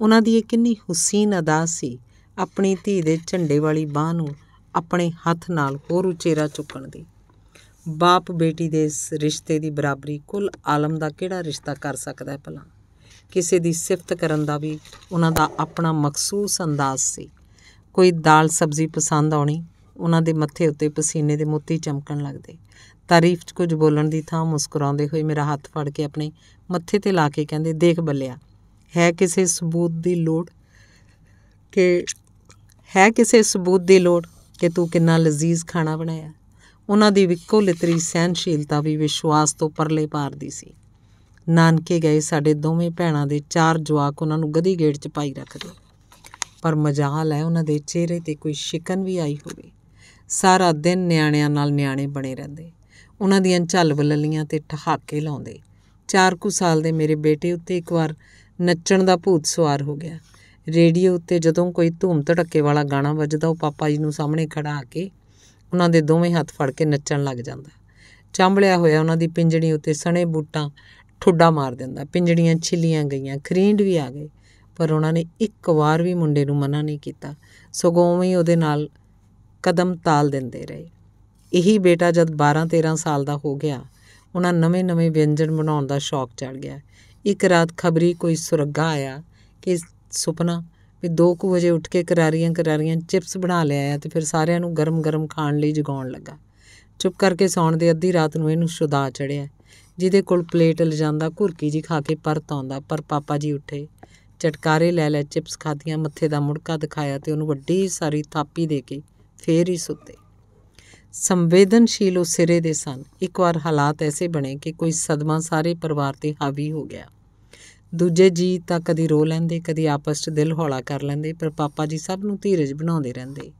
Speaker 1: ਉਹਨਾਂ ਦੀ ਇਹ ਕਿੰਨੀ ਹੁਸੀਨ ਅਦਾ ਸੀ ਆਪਣੀ ਧੀ ਦੇ ਝੰਡੇ ਵਾਲੀ ਬਾਹ ਨੂੰ ਆਪਣੇ ਹੱਥ ਨਾਲ ਹੋਰ ਉਚੇਰਾ ਚੁੱਕਣ ਦੀ ਬਾਪ ਬੇਟੀ ਦੇ ਇਸ ਰਿਸ਼ਤੇ ਦੀ ਬਰਾਬਰੀ ਕੁੱਲ ਆਲਮ ਦਾ ਕਿਹੜਾ ਰਿਸ਼ਤਾ ਕਰ ਸਕਦਾ ਹੈ ਭਲਾ ਕਿਸੇ ਦੀ ਸਿਫਤ ਕਰਨ ਦਾ ਵੀ ਉਹਨਾਂ ਦਾ ਆਪਣਾ ਮਖਸੂਸ ਅੰਦਾਜ਼ ਸੀ ਕੋਈ ਦਾਲ ਸਬਜ਼ੀ ਪਸੰਦ ਆਉਣੀ ਉਹਨਾਂ ਦੇ ਮੱਥੇ ਉੱਤੇ ਪਸੀਨੇ ਦੇ ਮੋਤੀ ਚਮਕਣ ਲੱਗਦੇ ਤਾਰੀਫ 'ਚ ਕੁਝ ਬੋਲਣ ਦੀ ਥਾਂ ਮੁਸਕਰਾਉਂਦੇ ਹੋਏ ਮੇਰਾ ਹੱਥ ਫੜ ਕੇ ਆਪਣੇ ਮੱਥੇ ਤੇ ਲਾ ਕੇ ਕਹਿੰਦੇ ਦੇਖ ਬੱਲਿਆ ਹੈ ਕਿਸੇ ਸਬੂਤ ਦੀ ਲੋੜ ਕਿ ਹੈ ਕਿਸੇ ਸਬੂਤ ਦੀ ਲੋੜ ਕਿ ਤੂੰ ਕਿੰਨਾ ਲਜ਼ੀਜ਼ ਖਾਣਾ ਬਣਾਇਆ ਉਹਨਾਂ ਦੀ ਵਿਕੋ ਲਿਤਰੀ ਸਹਿਨਸ਼ੀਲਤਾ ਵੀ ਵਿਸ਼ਵਾਸ ਤੋਂ ਪਰਲੇ ਪਾਰ ਦੀ ਸੀ ਨਾਨਕੇ ਗਏ ਸਾਡੇ ਦੋਵੇਂ ਭੈਣਾਂ ਦੇ ਚਾਰ ਜਵਾਕ ਉਹਨਾਂ ਨੂੰ ਗਦੀ ਗੇੜ 'ਚ ਪਾਈ ਰੱਖਦੇ ਪਰ ਮਜਾਲ ਹੈ ਉਹਨਾਂ ਦੇ ਚਿਹਰੇ ਤੇ ਕੋਈ ਸ਼ਿਕਨ ਵੀ ਆਈ ਹੋਵੇ ਸਾਰਾ ਦਿਨ ਨਿਆਣਿਆਂ ਨਾਲ ਨਿਆਣੇ ਬਣੇ ਰਹਿੰਦੇ ਉਹਨਾਂ ਦੀਆਂ ਝਲਵਲਲੀਆਂ ਤੇ ਠਹਾਕੇ ਲਾਉਂਦੇ 4 ਕੁ ਸਾਲ ਦੇ ਮੇਰੇ ਬੇਟੇ ਉੱਤੇ ਇੱਕ ਵਾਰ ਨੱਚਣ ਦਾ ਭੂਤ ਸਵਾਰ ਹੋ ਗਿਆ ਰੇਡੀਓ ਉੱਤੇ ਜਦੋਂ ਕੋਈ ਧੂਮ ਧੜੱਕੇ ਵਾਲਾ ਗਾਣਾ ਵੱਜਦਾ ਉਹ ਪਾਪਾ ਜੀ ਨੂੰ ਸਾਹਮਣੇ ਖੜਾ ਕੇ ਉਹਨਾਂ ਦੇ ਦੋਵੇਂ ਹੱਥ ਫੜ ਕੇ ਨੱਚਣ ਲੱਗ ਜਾਂਦਾ ਚਾਂਬਲਿਆ ਹੋਇਆ ਉਹਨਾਂ ਦੀ ਪਿੰਜੜੀ ਉੱਤੇ ਸਣੇ ਬੂਟਾਂ ਠੁੱਡਾ ਮਾਰ ਦਿੰਦਾ ਪਿੰਜੜੀਆਂ ਛਿੱਲੀਆਂ ਗਈਆਂ ਖਰੀਂਡ ਵੀ ਆ ਗਏ ਪਰ ਉਹਨਾਂ ਨੇ ਇੱਕ ਵਾਰ ਵੀ ਮੁੰਡੇ ਨੂੰ ਮਨਾ ਨਹੀਂ ਕੀਤਾ ਸਗੋਂ ਉਵੇਂ ਹੀ ਉਹਦੇ ਨਾਲ ਕਦਮ ਤਾਲ ਦਿੰਦੇ ਰਹੇ ਇਹੀ ਬੇਟਾ ਜਦ 12-13 ਸਾਲ ਦਾ ਹੋ ਗਿਆ ਉਹਨਾਂ ਨਵੇਂ-ਨਵੇਂ ਵਿਅੰਜਨ ਬਣਾਉਣ ਦਾ ਸ਼ੌਕ ਚੜ ਗਿਆ ਇੱਕ ਰਾਤ ਖਬਰੀ ਕੋਈ ਸੁਰੱਗਾ ਆਇਆ ਕਿ ਸੁਪਨਾ ਵੀ 2:00 ਵਜੇ ਉੱਠ ਕੇ ਕਰਾਰੀਆਂ ਕਰਾਰੀਆਂ ਚਿਪਸ ਬਣਾ ਲਿਆ ਤੇ ਫਿਰ ਸਾਰਿਆਂ ਨੂੰ ਗਰਮ-ਗਰਮ ਖਾਣ ਲਈ ਜਗਾਉਣ ਲੱਗਾ ਚੁੱਪ ਕਰਕੇ ਸੌਣ ਦੇ ਅੱਧੀ ਰਾਤ ਨੂੰ ਇਹਨੂੰ ਸ਼ੁਦਾ ਚੜਿਆ ਜਿਹਦੇ ਕੋਲ ਪਲੇਟ ਲਜਾਂਦਾ ਘੁਰਕੀ ਜੀ ਖਾ ਕੇ ਪਰਤ ਆਉਂਦਾ ਪਰ ਪਾਪਾ ਜੀ ਉੱਠੇ ਚਟਕਾਰੇ ਲੈ ਲੈ ਚਿਪਸ ਖਾਧੀਆਂ ਮੱਥੇ ਦਾ ਮੁੜਕਾ ਦਿਖਾਇਆ ਤੇ ਉਹਨੂੰ ਵੱਡੀ ਸਾਰੀ ਥਾਪੀ ਦੇ ਕੇ ਫੇਰ ਹੀ ਸੁੱਤੇ ਸੰਵੇਦਨਸ਼ੀਲ ਉਹ ਸਿਰੇ ਦੇ ਸਨ ਇੱਕ ਵਾਰ ਹਾਲਾਤ ਐਸੇ ਬਣੇ ਕਿ ਕੋਈ ਸਦਮਾ ਸਾਰੇ ਪਰਿਵਾਰ ਤੇ ਹਾਵੀ ਹੋ ਗਿਆ ਦੂਜੇ ਜੀ ਤਾਂ ਕਦੀ ਰੋ ਲੈਂਦੇ ਕਦੀ ਆਪਸ 'ਚ ਦਿਲ ਹੌਲਾ ਕਰ ਲੈਂਦੇ ਪਰ ਪਾਪਾ ਜੀ ਸਭ ਨੂੰ ਧੀਰਜ ਬਣਾਉਂਦੇ ਰਹਿੰਦੇ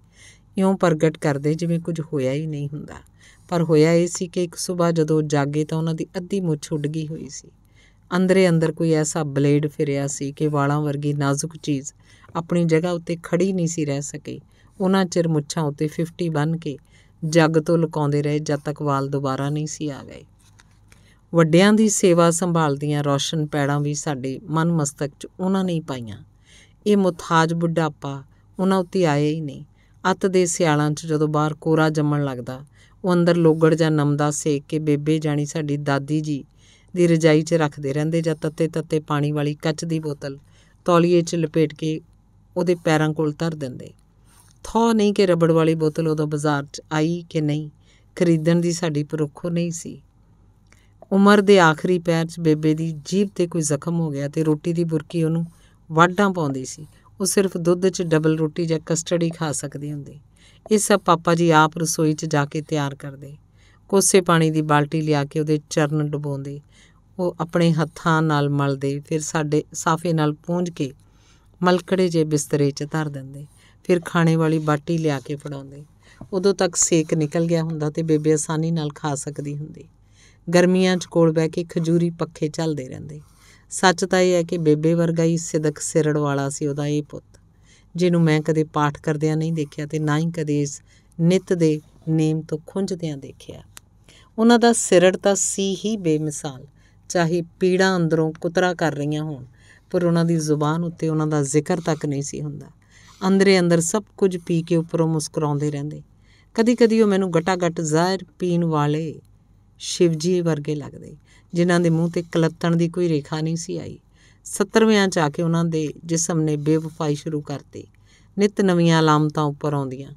Speaker 1: ਇਉਂ ਪ੍ਰਗਟ ਕਰਦੇ ਜਿਵੇਂ ਕੁਝ ਹੋਇਆ ਹੀ ਨਹੀਂ ਹੁੰਦਾ ਪਰ ਹੋਇਆ ਇਹ ਸੀ ਕਿ ਇੱਕ ਸਵੇਰ ਜਦੋਂ ਜਾਗੇ ਤਾਂ ਉਹਨਾਂ ਦੀ ਅੱਧੀ ਮੁੱਛ ਉੱਡ ਗਈ ਹੋਈ ਸੀ ਅੰਦਰੇ ਅੰਦਰ ਕੋਈ ਐਸਾ ਬਲੇਡ ਫਿਰਿਆ ਸੀ ਕਿ ਵਾਲਾਂ ਵਰਗੀ ਨਾਜ਼ੁਕ ਚੀਜ਼ ਆਪਣੀ ਜਗ੍ਹਾ ਉੱਤੇ ਖੜੀ ਨਹੀਂ ਸੀ ਰਹਿ ਸਕੀ ਉਹਨਾਂ ਚਿਰ ਮੁੱਛਾਂ ਉੱਤੇ 50 ਬੰਨ ਕੇ ਜੱਗ ਤੋਂ ਲੁਕਾਉਂਦੇ ਰਹੇ ਜਦ ਤੱਕ ਵਾਲ ਦੁਬਾਰਾ ਨਹੀਂ ਸੀ ਆ ਗਏ ਵੱਡਿਆਂ ਦੀ ਸੇਵਾ ਸੰਭਾਲਦੀਆਂ ਰੋਸ਼ਨ ਪੈੜਾਂ ਵੀ ਸਾਡੇ ਮਨ ਮਸਤਕ 'ਚ ਉਹਨਾਂ ਨੇ ਹੀ ਪਾਈਆਂ ਇਹ ਮੁਥਾਜ ਬੁੱਢਾਪਾ ਉਹਨਾਂ ਉੱਤੇ ਆਇਆ ਹੀ ਨਹੀਂ ਅੱਤ ਦੇ ਸਿਆਲਾਂ 'ਚ ਜਦੋਂ ਬਾਹਰ ਕੋਰਾ ਜੰਮਣ ਲੱਗਦਾ ਉਹ ਅੰਦਰ ਲੋਗੜ ਜਾਂ ਨਮਦਾ ਸੇਕ ਕੇ ਬੇਬੇ ਜਾਣੀ ਸਾਡੀ ਦਾਦੀ ਜੀ ਦੀ ਰਜਾਈ 'ਚ ਰੱਖਦੇ ਰਹਿੰਦੇ ਜਾਂ ਤੱਤੇ ਤੱਤੇ ਪਾਣੀ ਵਾਲੀ ਕੱਚ ਦੀ ਬੋਤਲ ਤੌਲੀਏ 'ਚ ਲਪੇਟ ਕੇ ਉਹਦੇ ਪੈਰਾਂ ਕੋਲ ਧਰ ਦਿੰਦੇ ਥੋ ਨਹੀਂ ਕਿ ਰਬੜ ਵਾਲੀ ਬੋਤਲ ਉਹਦਾ ਬਾਜ਼ਾਰ 'ਚ ਆਈ ਕਿ ਨਹੀਂ ਖਰੀਦਣ ਦੀ ਸਾਡੀ ਪਰੋਖੋ ਨਹੀਂ ਸੀ ਉਮਰ ਦੇ ਆਖਰੀ ਪੈਰ 'ਚ ਬੇਬੇ ਦੀ ਜੀਭ ਤੇ ਕੋਈ ਜ਼ਖਮ ਹੋ ਗਿਆ ਤੇ ਰੋਟੀ ਦੀ ਬੁਰਕੀ ਉਹਨੂੰ ਵਾਢਾਂ ਪਾਉਂਦੀ ਸੀ ਉਹ ਸਿਰਫ ਦੁੱਧ 'ਚ ਡਬਲ ਰੋਟੀ ਜਾਂ ਕਸਟਰਡ ਹੀ ਖਾ ਸਕਦੀ ਹੁੰਦੀ ਇਹ ਸਭ ਪਾਪਾ ਜੀ ਆਪ ਰਸੋਈ 'ਚ ਜਾ ਕੇ ਤਿਆਰ ਕਰਦੇ ਕੋਸੇ ਪਾਣੀ ਦੀ ਬਾਲਟੀ ਲਿਆ ਕੇ ਉਹਦੇ ਚਰਨ ਡੁਬੋਂਦੇ ਉਹ ਆਪਣੇ ਹੱਥਾਂ ਨਾਲ ਮਲਦੇ ਫਿਰ ਸਾਡੇ ਸਾਫੇ ਨਾਲ ਪੂੰਝ ਕੇ ਮਲਕੜੇ ਜੇ ਬਿਸਤਰੇ 'ਚ ਧਰ ਦਿੰਦੇ ਫਿਰ ਖਾਣੇ ਵਾਲੀ ਬਾਟੀ ਲਿਆ ਕੇ ਫੜਾਉਂਦੇ ਉਦੋਂ ਤੱਕ ਸੇਕ ਨਿਕਲ ਗਿਆ ਹੁੰਦਾ ਤੇ ਬੇਬੇ ਆਸਾਨੀ ਨਾਲ ਖਾ ਸਕਦੀ ਹੁੰਦੀ ਗਰਮੀਆਂ 'ਚ ਕੋਲ ਬਹਿ ਕੇ ਖਜੂਰੀ ਪੱਖੇ ਚੱਲਦੇ ਰਹਿੰਦੇ ਸੱਚ ਤਾਂ ਇਹ ਹੈ ਕਿ ਬੇਬੇ ਵਰਗਾ ਹੀ ਸਿਦਕ ਸਿਰੜ ਵਾਲਾ ਸੀ ਉਹਦਾ ਇਹ ਪੁੱਤ ਜਿਹਨੂੰ ਮੈਂ ਕਦੇ ਪਾਠ ਕਰਦਿਆਂ ਨਹੀਂ ਦੇਖਿਆ ਤੇ ਨਾ ਹੀ ਕਦੇ ਇਸ ਨਿਤ ਦੇ ਨੇਮ ਤੋਂ ਖੁੰਝਦਿਆਂ ਦੇਖਿਆ ਉਹਨਾਂ ਦਾ ਸਿਰੜ ਤਾਂ ਸੀ ਹੀ ਬੇਮਿਸਾਲ ਚਾਹੇ ਪੀੜਾਂ ਅੰਦਰੋਂ ਕੁਤਰਾ ਕਰ ਰਹੀਆਂ ਹੋਣ ਪਰ ਉਹਨਾਂ ਦੀ ਜ਼ੁਬਾਨ ਉੱਤੇ ਉਹਨਾਂ ਦਾ ਜ਼ਿਕਰ ਤੱਕ ਨਹੀਂ ਸੀ ਹੁੰਦਾ ਅੰਦਰੇ ਅੰਦਰ ਸਭ ਕੁਝ ਪੀ ਕੇ ਉੱਪਰੋਂ ਮੁਸਕਰਾਉਂਦੇ ਰਹਿੰਦੇ ਕਦੀ-ਕਦੀ ਉਹ ਮੈਨੂੰ ਗਟਾ-ਗਟ ਜ਼ਾਹਿਰ ਪੀਣ ਵਾਲੇ ਸ਼ਿਵਜੀ ਵਰਗੇ ਲੱਗਦੇ ਜਿਨ੍ਹਾਂ ਦੇ ਮੂੰਹ ਤੇ ਕਲੱਤਣ ਦੀ ਕੋਈ ਰੇਖਾ ਨਹੀਂ ਸੀ ਆਈ 70ਵਿਆਂ ਚ ਆ ਕੇ ਉਹਨਾਂ ਦੇ ਜਿਸਮ ਨੇ ਬੇਵਫਾਈ ਸ਼ੁਰੂ ਕਰਤੀ ਨਿਤ ਨਵੀਆਂ ਲਾਮਤਾਂ ਉੱਪਰ ਆਉਂਦੀਆਂ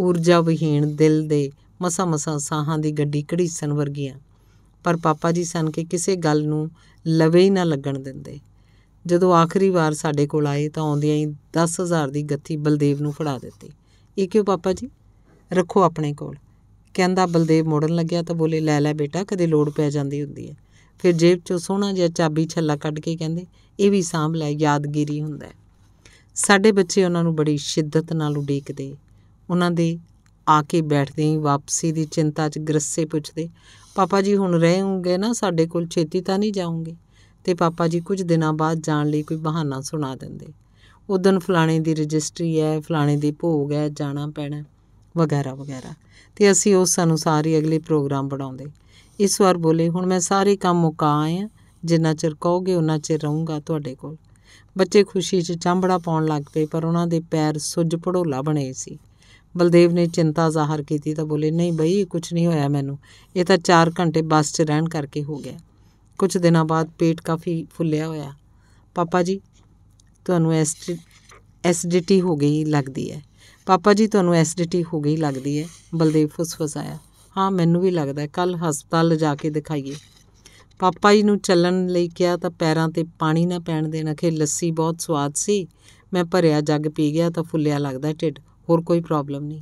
Speaker 1: ਊਰਜਾ ਵਿਹੀਣ ਦਿਲ ਦੇ ਮਸਾ ਮਸਾ ਸਾਹਾਂ ਦੀ ਗੱਡੀ ਘੜੀਸਣ ਵਰਗੀਆਂ ਪਰ ਪਾਪਾ ਜੀ ਸਨ ਕਿ ਕਿਸੇ ਗੱਲ ਨੂੰ ਲਵੇ ਹੀ ਨਾ ਲੱਗਣ ਦਿੰਦੇ ਜਦੋਂ ਆਖਰੀ ਵਾਰ ਸਾਡੇ ਕੋਲ ਆਏ ਤਾਂ ਆਉਂਦਿਆਂ ਹੀ 10000 ਦੀ ਗੱਥੀ ਬਲਦੇਵ ਨੂੰ ਫੜਾ ਦਿੱਤੀ ਇਹ ਕਿਉਂ ਪਾਪਾ ਜੀ ਰੱਖੋ ਆਪਣੇ ਕੋਲ ਕਹਿੰਦਾ ਬਲਦੇਵ ਮੋੜਨ ਲੱਗਿਆ ਤਾਂ ਬੋਲੇ ਲੈ ਲੈ ਬੇਟਾ ਕਦੇ ਲੋੜ ਪੈ ਜਾਂਦੀ ਹੁੰਦੀ ਹੈ ਫਿਰ ਜੇਬ ਚੋਂ ਸੋਹਣਾ ਜਿਹਾ ਚਾਬੀ ਛੱਲਾ ਕੱਢ ਕੇ ਕਹਿੰਦੇ ਇਹ ਵੀ ਸਾਂਭ ਲੈ ਯਾਦਗਿਰੀ ਹੁੰਦਾ ਹੈ ਸਾਡੇ ਬੱਚੇ ਉਹਨਾਂ ਨੂੰ ਬੜੀ ਸ਼ਿੱਦਤ ਨਾਲ ਉਡੀਕਦੇ ਉਹਨਾਂ ਦੇ ਆ ਕੇ ਬੈਠਦੇ ਹੀ ਵਾਪਸੀ ਦੀ ਚਿੰਤਾ 'ਚ ਗਰਸੇ ਪੁੱਛਦੇ ਪਾਪਾ ਜੀ ਹੁਣ ਰਹੇ ਹੋਗੇ ਨਾ ਸਾਡੇ ਕੋਲ ਛੇਤੀ ਤਾਂ ਨਹੀਂ ਜਾਉਂਗੇ ਤੇ ਪਾਪਾ ਜੀ ਕੁਝ ਦਿਨਾਂ ਬਾਅਦ ਜਾਣ ਲਈ ਕੋਈ ਬਹਾਨਾ ਸੁਣਾ ਦਿੰਦੇ ਉਦੋਂ ਫਲਾਣੇ ਦੀ ਰਜਿਸਟਰੀ ਹੈ ਫਲਾਣੇ ਦੀ ਭੋਗ ਹੈ ਜਾਣਾ ਪੈਣਾ ਵਗੈਰਾ ਵਗੈਰਾ ਤੇ ਅਸੀਂ ਉਸ ਅਨੁਸਾਰ ਹੀ ਅਗਲੇ ਪ੍ਰੋਗਰਾਮ ਬਣਾਉਂਦੇ ਇਸ ਵਾਰ ਬੋਲੇ ਹੁਣ ਮੈਂ ਸਾਰੇ ਕੰਮ ਮੁਕਾ ਆਇਆ ਜਿੰਨਾ ਚਿਰ ਕਹੋਗੇ ਉਹਨਾਂ ਚਿਰ ਰਹੂੰਗਾ ਤੁਹਾਡੇ ਕੋਲ ਬੱਚੇ ਖੁਸ਼ੀ 'ਚ ਚਾਂਬੜਾ ਪਾਉਣ ਲੱਗ ਪਏ ਪਰ ਉਹਨਾਂ ਦੇ ਪੈਰ ਸੁੱਜ ਪੜੋਲਾ ਬਣੇ ਸੀ ਬਲਦੇਵ ਨੇ ਚਿੰਤਾ ਜ਼ਾਹਰ ਕੀਤੀ ਤਾਂ ਬੋਲੇ ਨਹੀਂ ਬਈ ਕੁਝ ਨਹੀਂ ਹੋਇਆ ਮੈਨੂੰ ਇਹ ਤਾਂ 4 ਘੰਟੇ ਬੱਸ 'ਚ ਰਹਿਣ ਕਰਕੇ ਹੋ ਗਿਆ ਕੁਝ ਦਿਨਾਂ ਬਾਅਦ ਪੇਟ ਕਾਫੀ ਫੁੱਲਿਆ ਹੋਇਆ ਪਾਪਾ ਜੀ ਤੁਹਾਨੂੰ ਐਸਟੀ ਐਸਿਡਿਟੀ ਹੋ ਗਈ ਲੱਗਦੀ ਹੈ ਪਾਪਾ ਜੀ ਤੁਹਾਨੂੰ ਐਸਿਡਿਟੀ ਹੋ ਗਈ ਲੱਗਦੀ ਹੈ ਬਲਦੇਵ ਫੁਸਫਸਾਇਆ ਹਾਂ ਮੈਨੂੰ ਵੀ ਲੱਗਦਾ ਕੱਲ ਹਸਪਤਾਲ ਲਿਜਾ ਕੇ ਦਿਖਾਈਏ ਪਾਪਾ ਜੀ ਨੂੰ ਚੱਲਣ ਲਈ ਕਿਹਾ ਤਾਂ ਪੈਰਾਂ ਤੇ ਪਾਣੀ ਨਾ ਪੈਣ ਦੇਣ ਅਖੇ ਲੱਸੀ ਬਹੁਤ ਸਵਾਦ ਸੀ ਮੈਂ ਭਰਿਆ ਜੱਗ ਪੀ ਗਿਆ ਤਾਂ ਫੁੱਲਿਆ ਲੱਗਦਾ ਢਿੱਡ ਹੋਰ ਕੋਈ ਪ੍ਰੋਬਲਮ ਨਹੀਂ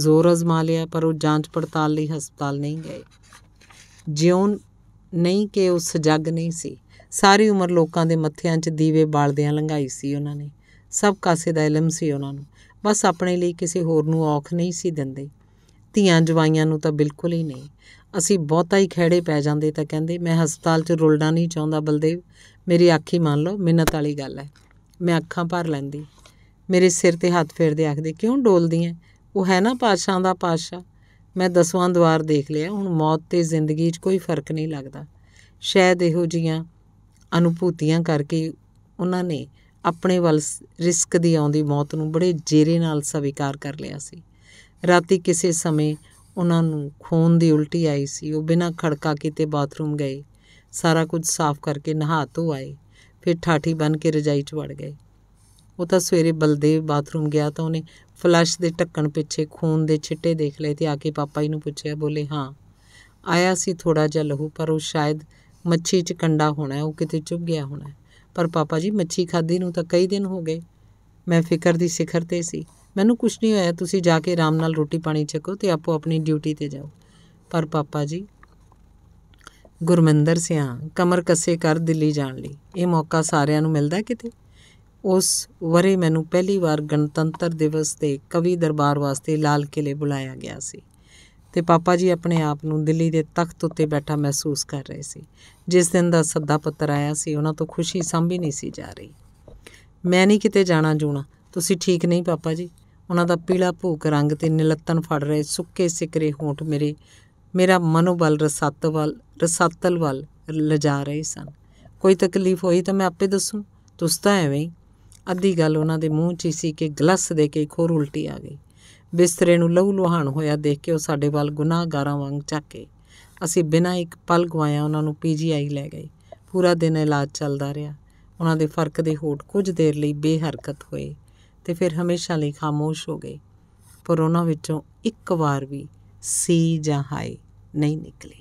Speaker 1: ਜ਼ੋਰ ਅਜ਼ਮਾ ਲਿਆ ਪਰ ਉਹ ਜਾਂਚ ਪੜਤਾਲ ਲਈ ਹਸਪਤਾਲ ਨਹੀਂ ਗਏ ਜਿਉਂ ਨਹੀਂ ਕਿ ਉਸ ਜੱਗ ਨਹੀਂ ਸੀ ਸਾਰੀ ਉਮਰ ਲੋਕਾਂ ਦੇ ਮੱਥਿਆਂ 'ਚ ਦੀਵੇ ਬਾਲਦਿਆਂ ਲੰਘਾਈ ਸੀ ਉਹਨਾਂ ਨੇ ਸਭ ਕਾਸੇ ਦਾ ਇਲਮ ਸੀ ਉਹਨਾਂ ਨੂੰ ਬਸ ਆਪਣੇ ਲਈ ਕਿਸੇ ਹੋਰ ਨੂੰ ਔਖ ਨਹੀਂ ਸੀ ਦਿੰਦੇ ਧੀਆਂ ਜਵਾਈਆਂ ਨੂੰ ਤਾਂ ਬਿਲਕੁਲ ਹੀ ਨਹੀਂ ਅਸੀਂ ਬਹੁਤਾ ਹੀ ਖੇੜੇ ਪੈ ਜਾਂਦੇ ਤਾਂ ਕਹਿੰਦੇ ਮੈਂ ਹਸਪਤਾਲ 'ਚ ਰੁਲਣਾ ਨਹੀਂ ਚਾਹੁੰਦਾ ਬਲਦੇਵ ਮੇਰੀ ਆਖੀ ਮੰਨ ਲਓ ਮਿੰਨਤ ਵਾਲੀ ਗੱਲ ਹੈ ਮੈਂ ਅੱਖਾਂ ਭਰ ਲੈਂਦੀ ਮੇਰੇ ਸਿਰ ਤੇ ਹੱਥ ਫੇਰਦੇ ਆਖਦੇ ਕਿਉਂ ਡੋਲਦੀ ਐ ਉਹ ਹੈ ਨਾ ਪਾਸ਼ਾਂ ਦਾ ਪਾਸ਼ਾ ਮੈਂ ਦਸਵਾਂ ਦਵਾਰ ਦੇਖ ਲਿਆ ਹੁਣ ਮੌਤ ਤੇ ਜ਼ਿੰਦਗੀ 'ਚ ਕੋਈ ਫਰਕ ਨਹੀਂ ਲੱਗਦਾ ਸ਼ਾਇਦ ਇਹੋ ਜੀਆਂ ਅਨੁਭੂਤੀਆਂ ਕਰਕੇ ਉਹਨਾਂ ਨੇ ਆਪਣੇ ਵੱਲ ਰਿਸਕ ਦੀ ਆਉਂਦੀ ਮੌਤ ਨੂੰ ਬੜੇ ਜੇਰੇ ਨਾਲ ਸਵੀਕਾਰ ਕਰ ਲਿਆ ਸੀ ਰਾਤੀ ਕਿਸੇ ਸਮੇਂ ਉਹਨਾਂ ਨੂੰ ਖੂਨ ਦੀ ਉਲਟੀ ਆਈ ਸੀ ਉਹ ਬਿਨਾਂ ਖੜਕਾ ਕੀਤੇ ਬਾਥਰੂਮ ਗਏ ਸਾਰਾ ਕੁਝ ਸਾਫ਼ ਕਰਕੇ ਨਹਾ ਧੋ ਆਏ ਫਿਰ ਠਾਠੀ ਬਨ ਕੇ ਰਜਾਈ 'ਚ ਵੜ ਗਏ ਉਹ ਤਾਂ ਸਵੇਰੇ ਬਲਦੇਵ ਬਾਥਰੂਮ ਗਿਆ ਤਾਂ ਉਹਨੇ ਫਲਸ਼ ਦੇ ਢੱਕਣ ਪਿੱਛੇ ਖੂਨ ਦੇ ਛਿੱਟੇ ਦੇਖ ਲਏ ਤੇ ਆ ਕੇ ਪਾਪਾ ਜੀ ਨੂੰ ਪੁੱਛਿਆ ਬੋਲੇ ਹਾਂ ਆਇਆ ਸੀ ਥੋੜਾ ਜਿਹਾ ਲਹੂ ਪਰ ਉਹ ਸ਼ਾਇਦ ਮੱਛੀ 'ਚ ਕੰਡਾ ਹੋਣਾ ਉਹ ਕਿਤੇ ਚੁੱਗ ਗਿਆ ਹੋਣਾ ਪਰ ਪਾਪਾ ਜੀ ਮੱਛੀ ਖਾਦੀ ਨੂੰ ਤਾਂ ਕਈ ਦਿਨ ਹੋ ਗਏ ਮੈਂ ਫਿਕਰ ਦੀ ਸਿਖਰ ਤੇ ਸੀ ਮੈਨੂੰ ਕੁਝ ਨਹੀਂ ਹੋਇਆ ਤੁਸੀਂ ਜਾ ਕੇ ਆਰਾਮ ਨਾਲ ਰੋਟੀ ਪਾਣੀ ਚੱਕੋ ਤੇ ਆਪੋ ਆਪਣੀ ਡਿਊਟੀ ਤੇ ਜਾਓ ਪਰ ਪਾਪਾ ਜੀ ਗੁਰਮੰਦਰ ਸਿਆ ਕਮਰ ਕੱਸੇ ਕਰ ਦਿੱਲੀ ਜਾਣ ਲਈ ਇਹ ਮੌਕਾ ਸਾਰਿਆਂ ਨੂੰ ਮਿਲਦਾ ਕਿਤੇ ਉਸ ਵਰੇ ਮੈਨੂੰ ਪਹਿਲੀ ਵਾਰ ਗਣਤੰਤਰ ਦਿਵਸ ਤੇ ਕਵੀ ਦਰਬਾਰ ਵਾਸਤੇ ਲਾਲ ਕਿਲੇ ਬੁਲਾਇਆ ਗਿਆ ਸੀ ਤੇ ਪਾਪਾ ਜੀ ਆਪਣੇ ਆਪ ਨੂੰ ਦਿੱਲੀ ਦੇ ਤਖਤ ਉੱਤੇ ਬੈਠਾ ਮਹਿਸੂਸ ਕਰ ਰਹੇ ਸੀ ਜਿਸ ਦਿਨ ਦਾ ਸੱਦਾ ਪੱਤਰ ਆਇਆ ਸੀ ਉਹਨਾਂ ਤੋਂ ਖੁਸ਼ੀ ਸੰਭੀ ਨਹੀਂ ਸੀ ਜਾ ਰਹੀ ਮੈਂ ਨਹੀਂ ਕਿਤੇ ਜਾਣਾ ਜੂਣਾ ਤੁਸੀਂ ਠੀਕ ਨਹੀਂ ਪਾਪਾ ਜੀ ਉਹਨਾਂ ਦਾ ਪੀਲਾ ਭੂਕ ਰੰਗ ਤੇ ਨਿਲੱਤਨ ਫੜ ਰਹੇ ਸੁੱਕੇ ਸਿਕਰੇ ਹੋਂਠ ਮੇਰੇ ਮੇਰਾ ਮਨੋਬਲ ਰਸਤਵਲ ਰਸਤਲ ਵੱਲ ਲਜਾ ਰਹੇ ਸਨ ਕੋਈ ਤਕਲੀਫ ਹੋਈ ਤਾਂ ਮੈਂ ਆਪੇ ਦੱਸੂ ਤੁਸੀਂ ਤਾਂ ਐਵੇਂ ਅੱਧੀ ਗੱਲ ਉਹਨਾਂ ਦੇ ਮੂੰਹ 'ਚ ਸੀ ਕਿ ਗਲਸ ਦੇ ਕੇ ਖੋਰ ਉਲਟੀ ਆ ਗਈ ਬਿਸਤਰੇ ਨੂੰ ਲਹੂ ਲੁਹਾਨ ਹੋਇਆ ਦੇਖ ਕੇ ਉਹ ਸਾਡੇ ਵੱਲ ਗੁਨਾਹਗਾਰਾਂ ਵਾਂਗ ਝਾਕੇ ਅਸੀਂ ਬਿਨਾਂ ਇੱਕ ਪਲ ਗਵਾਇਆ ਉਹਨਾਂ ਨੂੰ ਪੀਜੀਆਈ ਲੈ ਗਏ ਪੂਰਾ ਦਿਨ ਇਲਾਜ ਚੱਲਦਾ ਰਿਹਾ ਉਹਨਾਂ ਦੇ ਫਰਕ ਦੇ ਹੋਠ ਕੁਝ ਦੇਰ ਲਈ ਬੇਹਰਕਤ ਹੋਏ ਤੇ ਫਿਰ ਹਮੇਸ਼ਾ ਲਈ ਖਾਮੋਸ਼ ਹੋ ਗਏ ਪਰ ਉਹਨਾਂ ਵਿੱਚੋਂ ਇੱਕ ਵਾਰ ਵੀ ਸੀ ਜਾਂ ਹਾਈ ਨਹੀਂ ਨਿਕਲੇ